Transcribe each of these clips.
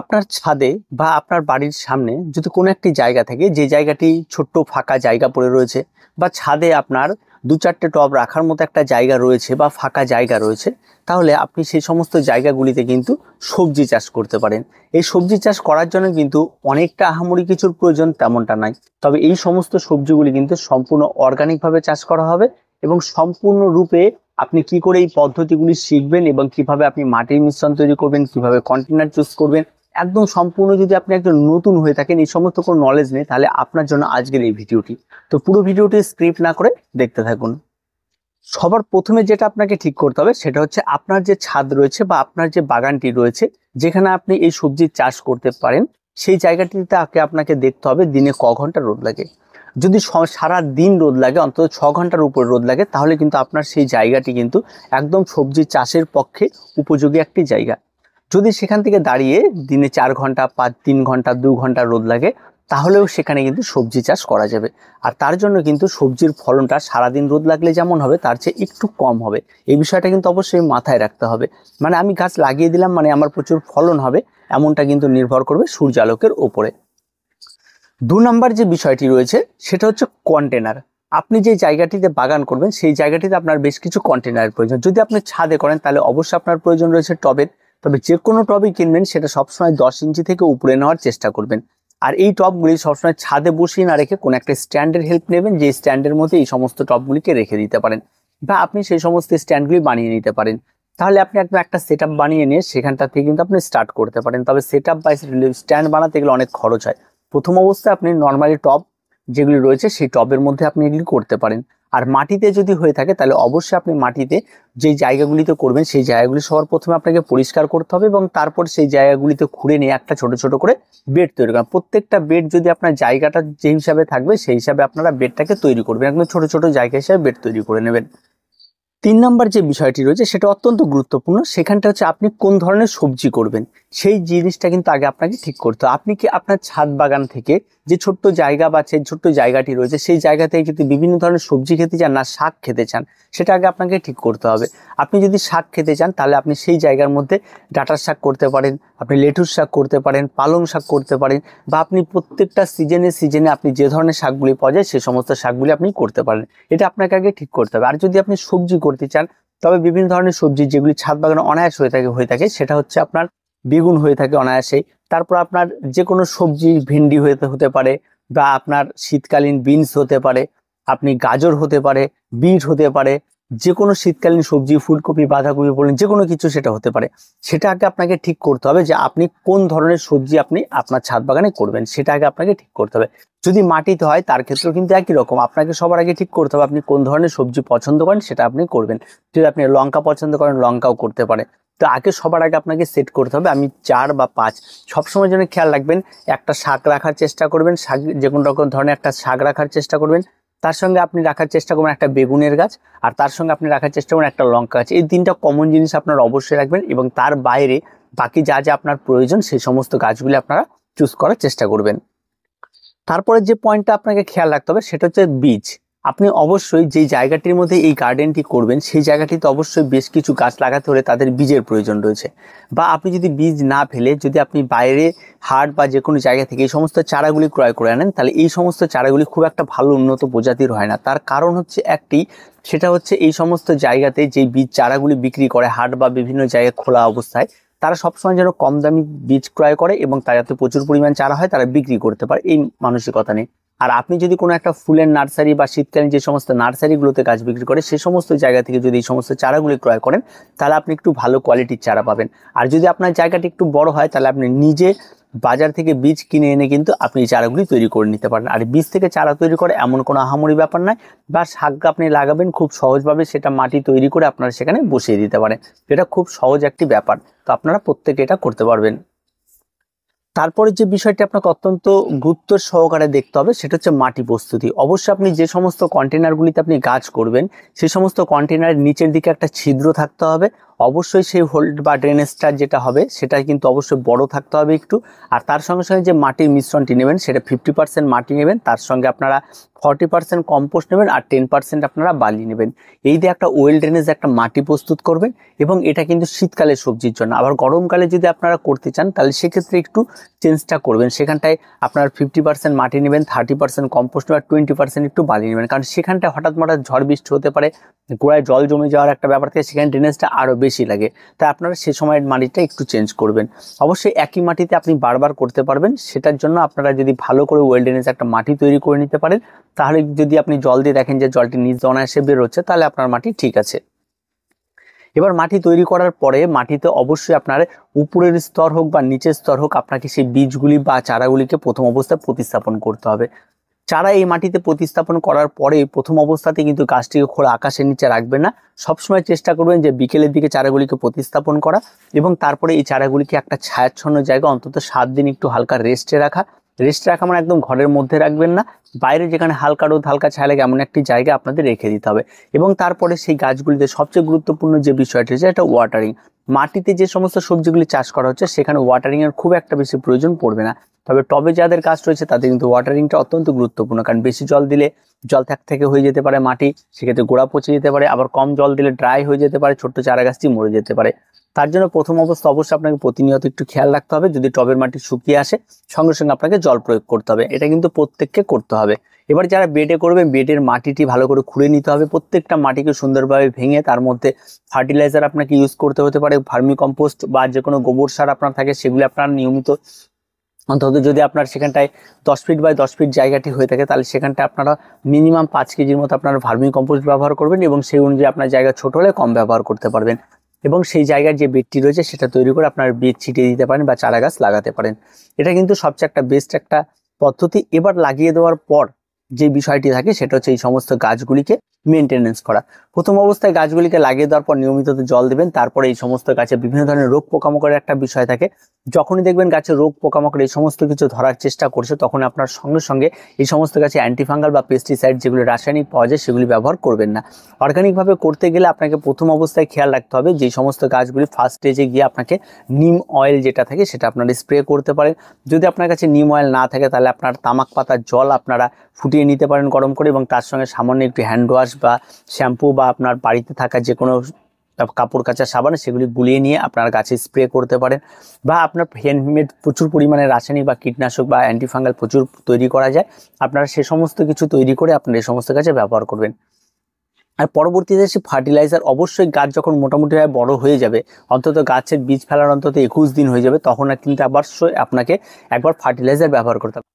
আপনার ছাদে বা আপনার বাড়ির সামনে যদি কোনো একটি জায়গা থাকে যে জায়গাটি ছোট্ট ফাঁকা জায়গা পড়ে রয়েছে বা ছাদে আপনার দু চারটে টব রাখার মতো একটা জায়গা রয়েছে বা ফাঁকা জায়গা রয়েছে তাহলে আপনি সেই সমস্ত জায়গাগুলিতে কিন্তু সবজি চাষ করতে পারেন এই সবজি চাষ করার জন্য কিন্তু অনেকটা আহামরি কিছুর প্রয়োজন তেমনটা নাই তবে এই সমস্ত সবজিগুলি কিন্তু সম্পূর্ণ অর্গানিকভাবে চাষ করা হবে এবং সম্পূর্ণরূপে আপনি কি করে এই পদ্ধতিগুলি শিখবেন এবং কিভাবে আপনি মাটির মিশ্রণ তৈরি করবেন কিভাবে কন্টেনার চুজ করবেন একদম সম্পূর্ণ যদি আপনি একজন নতুন হয়ে থাকেন এই সমস্ত কোনো নলেজ নেই তাহলে আপনার জন্য আজকের এই ভিডিওটি তো পুরো ভিডিওটি স্ক্রিপ্ট না করে দেখতে থাকুন সবার প্রথমে যেটা আপনাকে ঠিক করতে হবে সেটা হচ্ছে আপনার যে ছাদ রয়েছে বা আপনার যে বাগানটি রয়েছে যেখানে আপনি এই সবজি চাষ করতে পারেন সেই জায়গাটিতে আগে আপনাকে দেখতে হবে দিনে ক ঘন্টা রোদ লাগে যদি সারা দিন রোদ লাগে অন্তত ছ ঘন্টার উপর রোদ লাগে তাহলে কিন্তু আপনার সেই জায়গাটি কিন্তু একদম সবজি চাষের পক্ষে উপযোগী একটি জায়গা যদি সেখান থেকে দাঁড়িয়ে দিনে চার ঘন্টা পাঁচ তিন ঘন্টা দু ঘন্টা রোদ লাগে তাহলেও সেখানে কিন্তু সবজি চাষ করা যাবে আর তার জন্য কিন্তু সবজির ফলনটা সারাদিন রোদ লাগলে যেমন হবে তার চেয়ে একটু কম হবে এই বিষয়টা কিন্তু অবশ্যই মাথায় রাখতে হবে মানে আমি গাছ লাগিয়ে দিলাম মানে আমার প্রচুর ফলন হবে এমনটা কিন্তু নির্ভর করবে সূর্যালোকের ওপরে দু নম্বর যে বিষয়টি রয়েছে সেটা হচ্ছে কন্টেনার আপনি যে জায়গাটিতে বাগান করবেন সেই জায়গাটিতে আপনার বেশ কিছু কন্টেনারের প্রয়োজন যদি আপনি ছাদে করেন তাহলে অবশ্যই আপনার প্রয়োজন রয়েছে টবের তবে যে কোনো টবই কিনবেন সেটা সবসময় দশ ইঞ্চি থেকে উপরে নেওয়ার চেষ্টা করবেন আর এই টপগুলি সবসময় ছাদে বসিয়ে না রেখে কোনো একটা স্ট্যান্ডের হেল্প নেবেন যে স্ট্যান্ডের মধ্যে এই সমস্ত টপগুলিকে রেখে দিতে পারেন বা আপনি সেই সমস্ত স্ট্যান্ডগুলি বানিয়ে নিতে পারেন তাহলে আপনি একদম একটা সেট বানিয়ে নিয়ে সেখানটা থেকে কিন্তু আপনি স্টার্ট করতে পারেন তবে সেট আপ বা স্ট্যান্ড বানাতে গেলে অনেক খরচ হয় প্রথম অবস্থায় আপনি নর্মালি টপ যেগুলি রয়েছে সেই টবের মধ্যে আপনি এগুলি করতে পারেন আর মাটিতে যদি হয়ে থাকে তাহলে অবশ্যই আপনি মাটিতে যে জায়গাগুলিতে করবেন সেই জায়গাগুলি সবার প্রথমে আপনাকে পরিষ্কার করতে হবে এবং তারপর সেই জায়গাগুলিতে খুঁড়ে নিয়ে একটা ছোট ছোট করে বেড তৈরি করবেন প্রত্যেকটা বেড যদি আপনার জায়গাটা যে হিসাবে থাকবে সেই হিসাবে আপনারা বেডটাকে তৈরি করবেন একদম ছোট ছোট জায়গা হিসাবে বেড তৈরি করে নেবেন তিন নম্বর যে বিষয়টি রয়েছে সেটা অত্যন্ত গুরুত্বপূর্ণ সেখানটা হচ্ছে আপনি কোন ধরনের সবজি করবেন সেই জিনিসটা কিন্তু আগে আপনাকে ঠিক করতে আপনি কি আপনার ছাদ বাগান থেকে যে ছোট্ট জায়গা বা সেই ছোট্ট জায়গাটি রয়েছে সেই জায়গা থেকে যদি বিভিন্ন ধরনের সবজি খেতে চান না শাক খেতে চান সেটা আগে আপনাকে ঠিক করতে হবে আপনি যদি শাক খেতে চান তাহলে আপনি সেই জায়গার মধ্যে ডাটার শাক করতে পারেন আপনি লেটুস শাক করতে পারেন পালং শাক করতে পারেন বা আপনি প্রত্যেকটা সিজনে সিজনে আপনি যে ধরনের শাকগুলি পাওয়া যায় সে সমস্ত শাকগুলি আপনি করতে পারেন এটা আপনাকে আগে ঠিক করতে হবে আর যদি আপনি সবজি করতে চান তবে বিভিন্ন ধরনের সবজি যেগুলি ছাদ বাগানে অনায়াস হয়ে থাকে হয়ে থাকে সেটা হচ্ছে আপনার বেগুন হয়ে থাকে অনায়াসেই তারপর আপনার যে কোনো সবজি ভেন্ডি হয়ে হতে পারে বা আপনার শীতকালীন বিনস হতে পারে আপনি গাজর হতে পারে বিট হতে পারে যে কোনো শীতকালীন সবজি ফুলকপি বাঁধাকপি বলেন যে কোনো কিছু সেটা হতে পারে সেটা আগে আপনাকে ঠিক করতে হবে যে আপনি কোন ধরনের সবজি আপনি আপনার ছাদ বাগানে করবেন সেটা আগে আপনাকে ঠিক করতে হবে যদি মাটিতে হয় তার ক্ষেত্রেও কিন্তু একই রকম আপনাকে সবার আগে ঠিক করতে হবে আপনি কোন ধরনের সবজি পছন্দ করেন সেটা আপনি করবেন যদি আপনি লঙ্কা পছন্দ করেন লঙ্কাও করতে পারেন তো আগে সবার আগে আপনাকে সেট করতে হবে আমি চার বা পাঁচ সবসময় জন্য খেয়াল রাখবেন একটা শাক রাখার চেষ্টা করবেন শাক যে কোনো রকম ধরনের একটা শাক রাখার চেষ্টা করবেন তার সঙ্গে আপনি রাখার চেষ্টা করবেন একটা বেগুনের গাছ আর তার সঙ্গে আপনি রাখার চেষ্টা করবেন একটা লঙ্কা গাছ এই তিনটা কমন জিনিস আপনারা অবশ্যই রাখবেন এবং তার বাইরে বাকি যা যা আপনার প্রয়োজন সেই সমস্ত গাছগুলি আপনারা চুজ করার চেষ্টা করবেন তারপরে যে পয়েন্টটা আপনাকে খেয়াল রাখতে হবে সেটা হচ্ছে বীজ আপনি অবশ্যই যে জায়গাটির মধ্যে এই গার্ডেনটি করবেন সেই জায়গাটিতে অবশ্যই বেশ কিছু গাছ লাগাতে হলে তাদের বীজের প্রয়োজন রয়েছে বা আপনি যদি বীজ না ফেলে যদি আপনি বাইরে হাট বা যে কোনো জায়গা থেকে এই সমস্ত চারাগুলি ক্রয় করে আনেন তাহলে এই সমস্ত চারাগুলি খুব একটা ভালো উন্নত প্রজাতির হয় না তার কারণ হচ্ছে একটি সেটা হচ্ছে এই সমস্ত জায়গাতে যে বীজ চারাগুলি বিক্রি করে হাট বা বিভিন্ন জায়গায় খোলা অবস্থায় তারা সবসময় যেন কম দামি বীজ ক্রয় করে এবং তার যাতে প্রচুর পরিমাণ চারা হয় তারা বিক্রি করতে পারে এই মানসিকতা নেই আর আপনি যদি কোনো একটা ফুলের নার্সারি বা শীতকালীন যে সমস্ত নার্সারিগুলোতে গাছ বিক্রি করে সে সমস্ত জায়গা থেকে যদি এই সমস্ত চারাগুলি ক্রয় করেন তাহলে আপনি একটু ভালো কোয়ালিটির চারা পাবেন আর যদি আপনার জায়গাটি একটু বড় হয় তাহলে আপনি নিজে বাজার থেকে বীজ কিনে এনে কিন্তু আপনি এই চারাগুলি তৈরি করে নিতে পারেন আর বীজ থেকে চারা তৈরি করে এমন কোনো আহামরি ব্যাপার নয় বা শাক আপনি লাগাবেন খুব সহজভাবে সেটা মাটি তৈরি করে আপনারা সেখানে বসিয়ে দিতে পারেন এটা খুব সহজ একটি ব্যাপার তো আপনারা প্রত্যেকে এটা করতে পারবেন তারপরে যে বিষয়টি আপনাকে অত্যন্ত গুরুত্ব সহকারে দেখতে হবে সেটা হচ্ছে মাটি প্রস্তুতি অবশ্যই আপনি যে সমস্ত কন্টেনারগুলিতে আপনি গাছ করবেন সেই সমস্ত কন্টেনারের নিচের দিকে একটা ছিদ্র থাকতে হবে অবশ্যই সেই হোল্ড বা ড্রেনেজটা যেটা হবে সেটা কিন্তু অবশ্যই বড় থাকতে হবে একটু আর তার সঙ্গে সঙ্গে যে মাটির মিশ্রণটি নেবেন সেটা ফিফটি পার্সেন্ট মাটি নেবেন তার সঙ্গে আপনারা ফর্টি পার্সেন্ট কম্পোস্ট নেবেন আর টেন পার্সেন্ট আপনারা বালি নেবেন এই দিয়ে একটা ওয়েল ড্রেনেজ একটা মাটি প্রস্তুত করবেন এবং এটা কিন্তু শীতকালে সবজির জন্য আবার গরমকালে যদি আপনারা করতে চান তাহলে সেক্ষেত্রে একটু চেঞ্জটা করবেন সেখানটায় আপনার ফিফটি পার্সেন্ট মাটি নেবেন থার্টি পার্সেন্ট কম্পোস্ট নেবেন আর টোয়েন্টি পার্সেন্ট একটু বালি নেবেন কারণ সেখানটায় হঠাৎ মঠাৎ ঝড় বৃষ্টি হতে পারে গোড়ায় জল জমে যাওয়ার একটা ব্যাপার থাকে সেখানে ড্রেনেজটা আরও বেশি লাগে তাই আপনারা সে সময়ের মাটিটা একটু চেঞ্জ করবেন অবশ্যই একই মাটিতে আপনি বারবার করতে পারবেন সেটার জন্য আপনারা যদি ভালো করে ওয়েল্ডেনেস একটা মাটি তৈরি করে নিতে পারেন তাহলে যদি আপনি জল দিয়ে দেখেন যে জলটি নিজ অনায়াসে বেরোচ্ছে তাহলে আপনার মাটি ঠিক আছে এবার মাটি তৈরি করার পরে মাটিতে অবশ্যই আপনার উপরের স্তর হোক বা নিচের স্তর হোক আপনাকে সেই বীজগুলি বা চারাগুলিকে প্রথম অবস্থায় প্রতিস্থাপন করতে হবে চারা এই মাটিতে প্রতিস্থাপন করার পরে প্রথম অবস্থাতে কিন্তু গাছটিকে খোলা আকাশের নিচে রাখবেন না সবসময় চেষ্টা করবেন যে বিকেলের দিকে চারাগুলিকে প্রতিস্থাপন করা এবং তারপরে এই চারাগুলিকে একটা ছায়াচ্ছন্ন জায়গা অন্তত সাত দিন একটু হালকা রেস্টে রাখা রেস্ট রাখা মানে একদম ঘরের মধ্যে রাখবেন না বাইরে যেখানে হালকা রোদ হালকা ছায়া লাগে এমন একটি জায়গা আপনাদের রেখে দিতে হবে এবং তারপরে সেই গাছগুলিতে সবচেয়ে গুরুত্বপূর্ণ যে বিষয়টি সেটা ওয়াটারিং মাটিতে যে সমস্ত সবজিগুলি চাষ করা হচ্ছে সেখানে ওয়াটারিংয়ের খুব একটা বেশি প্রয়োজন পড়বে না তবে টবে যাদের কাজ রয়েছে তাদের কিন্তু ওয়াটারিংটা অত্যন্ত গুরুত্বপূর্ণ কারণ বেশি জল দিলে জল থাক থেকে হয়ে যেতে পারে মাটি সেক্ষেত্রে গোড়া পচে যেতে পারে আবার কম জল দিলে ড্রাই হয়ে যেতে পারে ছোট্ট চারা গাছটি মরে যেতে পারে তার জন্য প্রথম অবস্থা অবশ্যই আপনাকে প্রতিনিয়ত একটু খেয়াল রাখতে হবে যদি টবের মাটি শুকিয়ে আসে সঙ্গে সঙ্গে আপনাকে জল প্রয়োগ করতে হবে এটা কিন্তু প্রত্যেককে করতে হবে এবার যারা বেডে করবে বেডের মাটিটি ভালো করে খুঁড়ে নিতে হবে প্রত্যেকটা মাটিকে সুন্দরভাবে ভেঙে তার মধ্যে ফার্টিলাইজার আপনাকে ইউজ করতে হতে পারে ফার্মি কম্পোস্ট বা যে কোনো গোবর সার আপনার থাকে সেগুলি আপনার নিয়মিত অন্তত যদি আপনার সেখানটায় দশ ফিট বাই দশ ফিট জায়গাটি হয়ে থাকে তাহলে সেখানটায় আপনারা মিনিমাম পাঁচ কেজির মতো আপনারা ভার্মি কম্পোস্ট ব্যবহার করবেন এবং সেই অনুযায়ী আপনার জায়গা ছোট হলে কম ব্যবহার করতে পারবেন এবং সেই জায়গার যে বেডটি রয়েছে সেটা তৈরি করে আপনার বেড ছিটিয়ে দিতে পারেন বা চারা গাছ লাগাতে পারেন এটা কিন্তু সবচেয়ে একটা বেস্ট একটা পদ্ধতি এবার লাগিয়ে দেওয়ার পর যে বিষয়টি থাকে সেটা হচ্ছে এই সমস্ত গাছগুলিকে মেনটেনেন্স করা প্রথম অবস্থায় গাছগুলিকে লাগিয়ে দেওয়ার পর নিয়মিত জল দেবেন তারপরে এই সমস্ত গাছে বিভিন্ন ধরনের রোগ পোকামাকড়ের একটা বিষয় থাকে যখনই দেখবেন গাছে রোগ পোকামাকড় এই সমস্ত কিছু ধরার চেষ্টা করছে তখন আপনার সঙ্গে সঙ্গে এই সমস্ত গাছে অ্যান্টিফাঙ্গাল বা পেস্টিসাইড যেগুলো রাসায়নিক পাওয়া যায় সেগুলি ব্যবহার করবেন না অর্গানিকভাবে করতে গেলে আপনাকে প্রথম অবস্থায় খেয়াল রাখতে হবে যে সমস্ত গাছগুলি ফার্স্ট স্টেজে গিয়ে আপনাকে নিম অয়েল যেটা থাকে সেটা আপনারা স্প্রে করতে পারেন যদি আপনার কাছে নিম অয়েল না থাকে তাহলে আপনার তামাক পাতার জল আপনারা ফুটিয়ে নিতে পারেন গরম করে এবং তার সঙ্গে সামান্য একটু হ্যান্ড ওয়াশ বা শ্যাম্পু বা আপনার বাড়িতে থাকা যে কোনো কাপড় কাচা সাবান সেগুলি গুলিয়ে নিয়ে আপনার গাছে স্প্রে করতে পারেন বা আপনার হ্যান্ডমেড প্রচুর পরিমাণে রাসায়নিক বা কীটনাশক বা অ্যান্টিফাঙ্গাল প্রচুর তৈরি করা যায় আপনারা সে সমস্ত কিছু তৈরি করে আপনার এই সমস্ত গাছে ব্যবহার করবেন আর পরবর্তীতে সে ফার্টিলাইজার অবশ্যই গাছ যখন মোটামুটিভাবে বড় হয়ে যাবে অন্তত গাছের বীজ ফেলার অন্তত একুশ দিন হয়ে যাবে তখন কিন্তু আবার আপনাকে একবার ফার্টিলাইজার ব্যবহার করতে হবে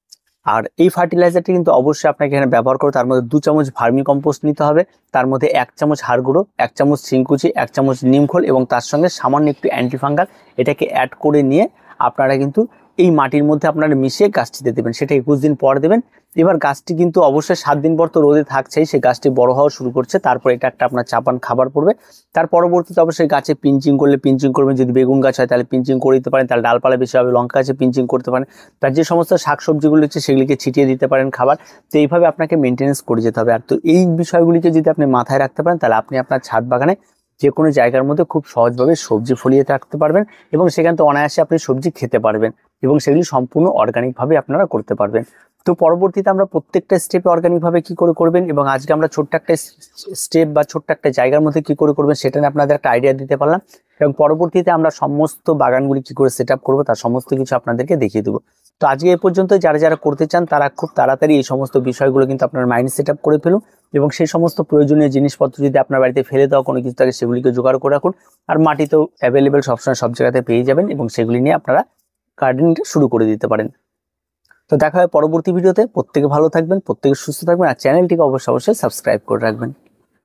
আর এই ফার্টিলাইজারটি কিন্তু অবশ্যই আপনাকে এখানে ব্যবহার করে তার মধ্যে দু চামচ ভার্মি কম্পোস্ট নিতে হবে তার মধ্যে এক চামচ হাড় গুঁড়ো এক চামচ শিঙ্কুচি এক চামচ নিমখোল এবং তার সঙ্গে সামান্য একটু অ্যান্টিফাঙ্গাল এটাকে অ্যাড করে নিয়ে আপনারা কিন্তু এই মাটির মধ্যে আপনারা মিশিয়ে গাছটিতে দেবেন সেটা একুশ দিন পর দেবেন এবার গাছটি কিন্তু অবশ্যই সাত দিন পর তো রোদে থাকছেই সেই গাছটি বড় হওয়া শুরু করছে তারপর এটা একটা আপনার চাপান খাবার পড়বে তার পরবর্তীতে অবশ্যই গাছে পিঞ্চিং করলে পিঞ্চিং করবেন যদি বেগুন গাছ হয় তাহলে পিঞ্চিং করে দিতে পারেন তাহলে ডালপালা বেশি হবে লঙ্কা গাছে পিঞ্চিং করতে পারেন তার যে সমস্ত শাকসবজিগুলো হচ্ছে সেগুলিকে ছিটিয়ে দিতে পারেন খাবার তো এইভাবে আপনাকে মেনটেনেন্স করে যেতে হবে আর তো এই বিষয়গুলিকে যদি আপনি মাথায় রাখতে পারেন তাহলে আপনি আপনার ছাদ বাগানে যে কোনো জায়গার মধ্যে খুব সহজভাবে সবজি ফলিয়ে থাকতে পারবেন এবং সেখান থেকে অনায়াসে আপনি সবজি খেতে পারবেন এবং সেগুলি সম্পূর্ণ অর্গানিকভাবে আপনারা করতে পারবেন তো পরবর্তীতে আমরা প্রত্যেকটা স্টেপে অর্গানিকভাবে কি করে করবেন এবং আজকে আমরা ছোট্ট একটা স্টেপ বা ছোট্ট একটা জায়গার মধ্যে কি করে করবেন সেটা নিয়ে আপনাদের একটা আইডিয়া দিতে পারলাম এবং পরবর্তীতে আমরা সমস্ত বাগানগুলি কি করে সেট আপ করবো তার সমস্ত কিছু আপনাদেরকে দেখিয়ে দেবো তো আজকে এ পর্যন্ত যারা যারা করতে চান তারা খুব তাড়াতাড়ি এই সমস্ত বিষয়গুলো কিন্তু আপনার মাইন্ড সেট আপ করে ফেলুন এবং সেই সমস্ত প্রয়োজনীয় জিনিসপত্র যদি আপনার বাড়িতে ফেলে দেওয়া কোনো কিছু থাকে সেগুলিকে জোগাড় করে রাখুন আর মাটি তো অ্যাভেলেবেল সবসময় সব জায়গাতে পেয়ে যাবেন এবং সেগুলি নিয়ে আপনারা গার্ডেনিংটা শুরু করে দিতে পারেন তো দেখা হয় পরবর্তী ভিডিওতে প্রত্যেকে ভালো থাকবেন প্রত্যেকে সুস্থ থাকবেন আর চ্যানেলটিকে অবশ্যই অবশ্যই সাবস্ক্রাইব করে রাখবেন